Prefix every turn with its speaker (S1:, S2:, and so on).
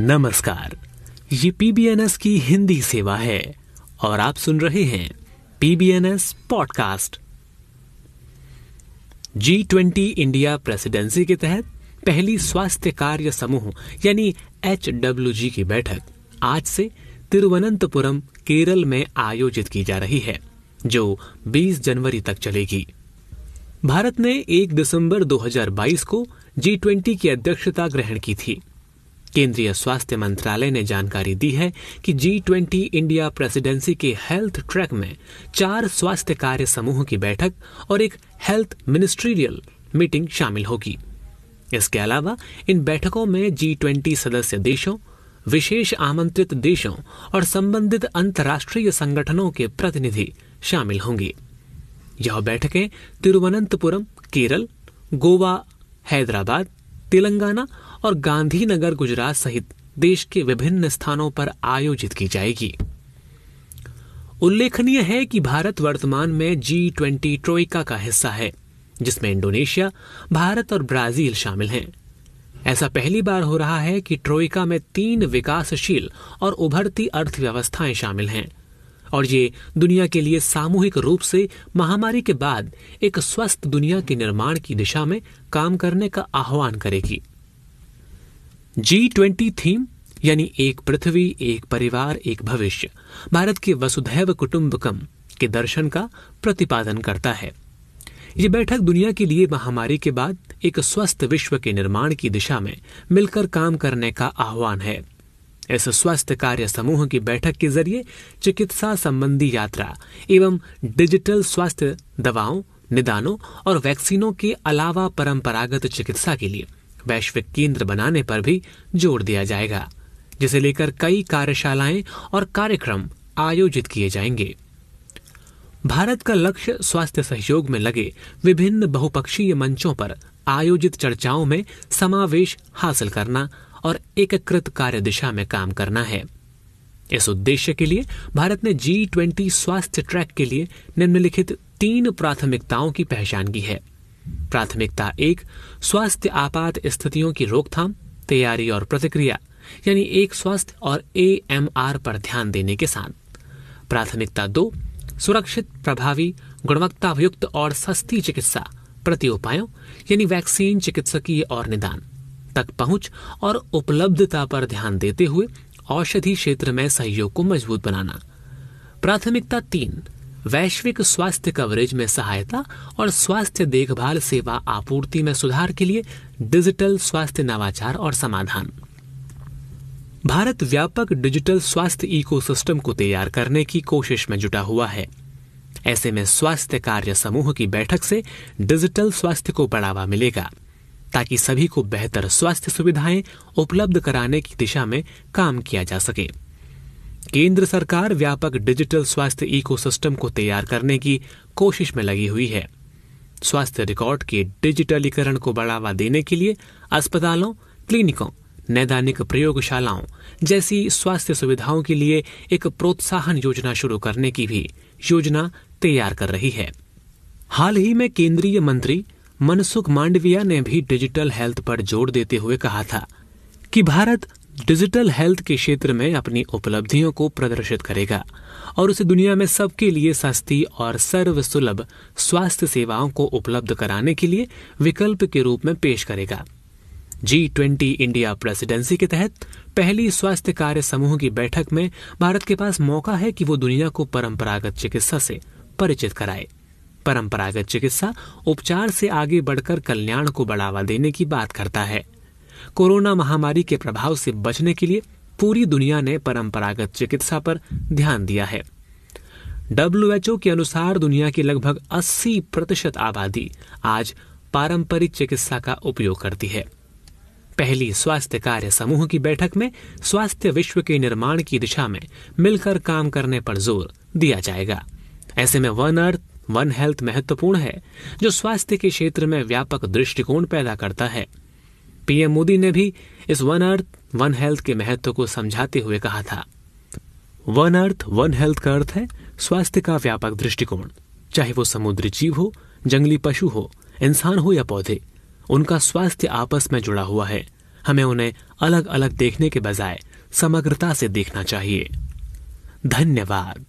S1: नमस्कार ये पीबीएनएस की हिंदी सेवा है और आप सुन रहे हैं PBNS podcast G twenty India presidency के तहत पहली स्वास्थ्य कार्य समूह यानी एच की बैठक आज से तिरुवनंतपुरम केरल में आयोजित की जा रही है जो 20 जनवरी तक चलेगी भारत ने 1 दिसंबर 2022 को जी ट्वेंटी की अध्यक्षता ग्रहण की थी केंद्रीय स्वास्थ्य मंत्रालय ने जानकारी दी है कि जी ट्वेंटी इंडिया प्रेसिडेंसी के हेल्थ ट्रैक में चार स्वास्थ्य कार्य समूह की बैठक और एक हेल्थ मिनिस्ट्रियल मीटिंग शामिल होगी इसके अलावा इन बैठकों में जी ट्वेंटी सदस्य देशों विशेष आमंत्रित देशों और संबंधित अंतर्राष्ट्रीय संगठनों के प्रतिनिधि शामिल होंगे यह बैठकें तिरुवनंतपुरम केरल गोवा हैदराबाद तेलंगाना और गांधीनगर गुजरात सहित देश के विभिन्न स्थानों पर आयोजित की जाएगी उल्लेखनीय है कि भारत वर्तमान में जी ट्वेंटी ट्रोइका का हिस्सा है जिसमें इंडोनेशिया भारत और ब्राजील शामिल हैं ऐसा पहली बार हो रहा है कि ट्रोइका में तीन विकासशील और उभरती अर्थव्यवस्थाएं शामिल हैं और ये दुनिया के लिए सामूहिक रूप से महामारी के बाद एक स्वस्थ दुनिया के निर्माण की दिशा में काम करने का आह्वान करेगी जी ट्वेंटी थीम यानी एक पृथ्वी एक परिवार एक भविष्य भारत के वसुधैव कुटुंबकम के दर्शन का प्रतिपादन करता है ये बैठक दुनिया के लिए महामारी के बाद एक स्वस्थ विश्व के निर्माण की दिशा में मिलकर काम करने का आह्वान है इस स्वस्थ कार्य समूह की बैठक के जरिए चिकित्सा संबंधी यात्रा एवं डिजिटल स्वास्थ्य दवाओं निदानों और वैक्सीनों के अलावा परंपरागत चिकित्सा के लिए वैश्विक केंद्र बनाने पर भी जोर दिया जाएगा जिसे लेकर कई कार्यशालाएं और कार्यक्रम आयोजित किए जाएंगे भारत का लक्ष्य स्वास्थ्य सहयोग में लगे विभिन्न बहुपक्षीय मंचों पर आयोजित चर्चाओं में समावेश हासिल करना और एकीकृत कार्य दिशा में काम करना है इस उद्देश्य के लिए भारत ने जी ट्वेंटी स्वास्थ्य ट्रैक के लिए निम्नलिखित तीन प्राथमिकताओं की पहचान की है प्राथमिकता एक स्वास्थ्य आपात स्थितियों की रोकथाम तैयारी और प्रतिक्रिया यानी एक स्वास्थ्य और आर पर ध्यान देने के साथ प्राथमिकता दो सुरक्षित प्रभावी युक्त और सस्ती चिकित्सा प्रति उपायों यानी वैक्सीन चिकित्सकीय और निदान तक पहुंच और उपलब्धता पर ध्यान देते हुए औषधि क्षेत्र में सहयोग को मजबूत बनाना प्राथमिकता तीन वैश्विक स्वास्थ्य कवरेज में सहायता और स्वास्थ्य देखभाल सेवा आपूर्ति में सुधार के लिए डिजिटल स्वास्थ्य नवाचार और समाधान भारत व्यापक डिजिटल स्वास्थ्य इकोसिस्टम को तैयार करने की कोशिश में जुटा हुआ है ऐसे में स्वास्थ्य कार्य समूह की बैठक से डिजिटल स्वास्थ्य को बढ़ावा मिलेगा ताकि सभी को बेहतर स्वास्थ्य सुविधाएं उपलब्ध कराने की दिशा में काम किया जा सके केंद्र सरकार व्यापक डिजिटल स्वास्थ्य इकोसिस्टम को तैयार करने की कोशिश में लगी हुई है स्वास्थ्य रिकॉर्ड के डिजिटलीकरण को बढ़ावा देने के लिए अस्पतालों क्लिनिकों नैदानिक प्रयोगशालाओं जैसी स्वास्थ्य सुविधाओं के लिए एक प्रोत्साहन योजना शुरू करने की भी योजना तैयार कर रही है हाल ही में केंद्रीय मंत्री मनसुख मांडविया ने भी डिजिटल हेल्थ पर जोर देते हुए कहा था कि भारत डिजिटल हेल्थ के क्षेत्र में अपनी उपलब्धियों को प्रदर्शित करेगा और उसे दुनिया में सबके लिए सस्ती और सर्वसुलभ स्वास्थ्य सेवाओं को उपलब्ध कराने के लिए विकल्प के रूप में पेश करेगा जी ट्वेंटी इंडिया प्रेसिडेंसी के तहत पहली स्वास्थ्य कार्य समूह की बैठक में भारत के पास मौका है कि वो दुनिया को परंपरागत चिकित्सा से परिचित कराए परंपरागत चिकित्सा उपचार से आगे बढ़कर कल्याण को बढ़ावा देने की बात करता है कोरोना महामारी के प्रभाव से बचने के लिए पूरी दुनिया ने परंपरागत चिकित्सा पर ध्यान दिया है डब्ल्यूएचओ के अनुसार दुनिया की लगभग 80 प्रतिशत आबादी आज पारंपरिक चिकित्सा का उपयोग करती है पहली स्वास्थ्य कार्य समूह की बैठक में स्वास्थ्य विश्व के निर्माण की दिशा में मिलकर काम करने पर जोर दिया जाएगा ऐसे में वन अर्थ वन हेल्थ महत्वपूर्ण है जो स्वास्थ्य के क्षेत्र में व्यापक दृष्टिकोण पैदा करता है पीएम मोदी ने भी इस वन अर्थ वन हेल्थ के महत्व को समझाते हुए कहा था वन अर्थ वन हेल्थ का अर्थ है स्वास्थ्य का व्यापक दृष्टिकोण चाहे वो समुद्री जीव हो जंगली पशु हो इंसान हो या पौधे उनका स्वास्थ्य आपस में जुड़ा हुआ है हमें उन्हें अलग अलग देखने के बजाय समग्रता से देखना चाहिए धन्यवाद